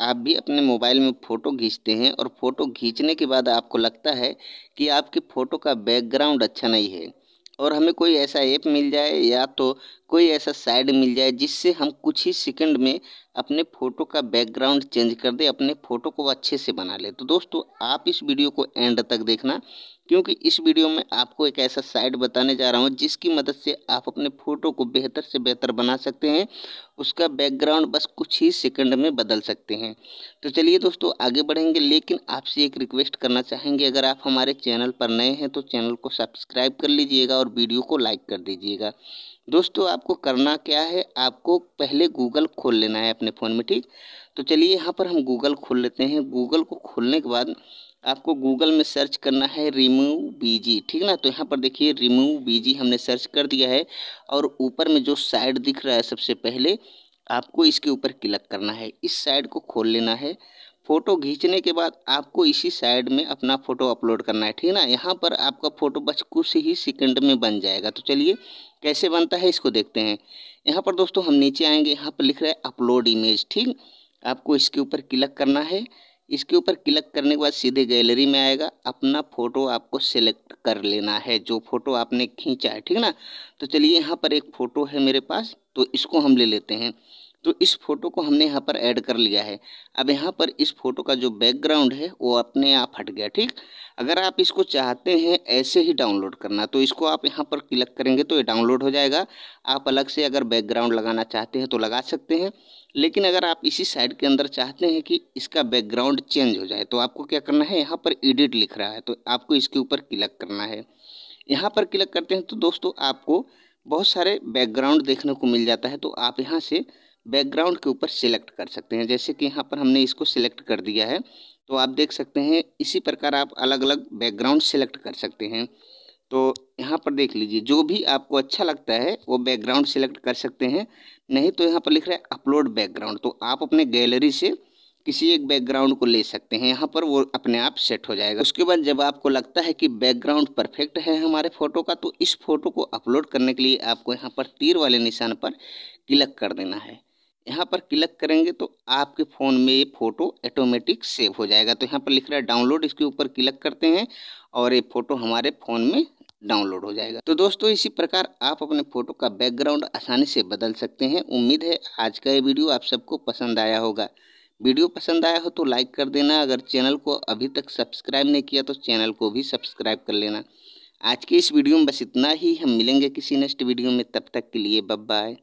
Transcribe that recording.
आप भी अपने मोबाइल में फ़ोटो खींचते हैं और फ़ोटो खींचने के बाद आपको लगता है कि आपकी फ़ोटो का बैकग्राउंड अच्छा नहीं है और हमें कोई ऐसा ऐप मिल जाए या तो कोई ऐसा साइड मिल जाए जिससे हम कुछ ही सेकंड में अपने फ़ोटो का बैकग्राउंड चेंज कर दे अपने फ़ोटो को अच्छे से बना ले तो दोस्तों आप इस वीडियो को एंड तक देखना क्योंकि इस वीडियो में आपको एक ऐसा साइड बताने जा रहा हूँ जिसकी मदद से आप अपने फ़ोटो को बेहतर से बेहतर बना सकते हैं उसका बैकग्राउंड बस कुछ ही सेकंड में बदल सकते हैं तो चलिए दोस्तों आगे बढ़ेंगे लेकिन आपसे एक रिक्वेस्ट करना चाहेंगे अगर आप हमारे चैनल पर नए हैं तो चैनल को सब्सक्राइब कर लीजिएगा और वीडियो को लाइक कर दीजिएगा दोस्तों आप आपको करना क्या है आपको पहले गूगल खोल लेना है अपने फ़ोन में ठीक तो चलिए यहाँ पर हम गूगल खोल लेते हैं गूगल को खोलने के बाद आपको गूगल में सर्च करना है रिमूव बीजी ठीक ना तो यहाँ पर देखिए रिमूव बीजी हमने सर्च कर दिया है और ऊपर में जो साइड दिख रहा है सबसे पहले आपको इसके ऊपर क्लिक करना है इस साइड को खोल लेना है फ़ोटो खींचने के बाद आपको इसी साइड में अपना फ़ोटो अपलोड करना है ठीक है ना यहाँ पर आपका फ़ोटो बस कुछ ही सेकंड में बन जाएगा तो चलिए कैसे बनता है इसको देखते हैं यहाँ पर दोस्तों हम नीचे आएंगे यहाँ पर लिख रहा है अपलोड इमेज ठीक आपको इसके ऊपर क्लिक करना है इसके ऊपर क्लिक करने के बाद सीधे गैलरी में आएगा अपना फ़ोटो आपको सेलेक्ट कर लेना है जो फ़ोटो आपने खींचा है ठीक ना तो चलिए यहाँ पर एक फ़ोटो है मेरे पास तो इसको हम ले लेते हैं तो इस फोटो को हमने यहाँ पर ऐड कर लिया है अब यहाँ पर इस फोटो का जो बैकग्राउंड है वो अपने आप हट गया ठीक अगर आप इसको चाहते हैं ऐसे ही डाउनलोड करना तो इसको आप यहाँ पर क्लिक करेंगे तो ये डाउनलोड हो जाएगा आप अलग से अगर बैकग्राउंड लगाना चाहते हैं तो लगा सकते हैं लेकिन अगर आप इसी साइड के अंदर चाहते हैं कि इसका बैकग्राउंड चेंज हो जाए तो आपको क्या करना है यहाँ पर एडिट लिख रहा है तो आपको इसके ऊपर क्लिक करना है यहाँ पर क्लिक करते हैं तो दोस्तों आपको बहुत सारे बैकग्राउंड देखने को मिल जाता है तो आप यहाँ से बैकग्राउंड के ऊपर सिलेक्ट कर सकते हैं जैसे कि यहाँ पर हमने इसको सिलेक्ट कर दिया है तो आप देख सकते हैं इसी प्रकार आप अलग अलग बैकग्राउंड सेलेक्ट कर सकते हैं तो यहाँ पर देख लीजिए जो भी आपको अच्छा लगता है वो बैकग्राउंड सेलेक्ट कर सकते हैं नहीं तो यहाँ पर लिख रहा है अपलोड बैकग्राउंड तो आप अपने गैलरी से किसी एक बैकग्राउंड को ले सकते हैं यहाँ पर वो अपने आप सेट हो जाएगा उसके बाद जब आपको लगता है कि बैकग्राउंड परफेक्ट है हमारे फ़ोटो का तो इस फोटो को अपलोड करने के लिए आपको यहाँ पर तीर वाले निशान पर क्लिक कर देना है यहाँ पर क्लिक करेंगे तो आपके फ़ोन में ये फ़ोटो ऑटोमेटिक सेव हो जाएगा तो यहाँ पर लिख रहा है डाउनलोड इसके ऊपर क्लिक करते हैं और ये फ़ोटो हमारे फ़ोन में डाउनलोड हो जाएगा तो दोस्तों इसी प्रकार आप अपने फ़ोटो का बैकग्राउंड आसानी से बदल सकते हैं उम्मीद है आज का ये वीडियो आप सबको पसंद आया होगा वीडियो पसंद आया हो तो लाइक कर देना अगर चैनल को अभी तक सब्सक्राइब नहीं किया तो चैनल को भी सब्सक्राइब कर लेना आज के इस वीडियो में बस इतना ही हम मिलेंगे किसी नेक्स्ट वीडियो में तब तक के लिए बब बाय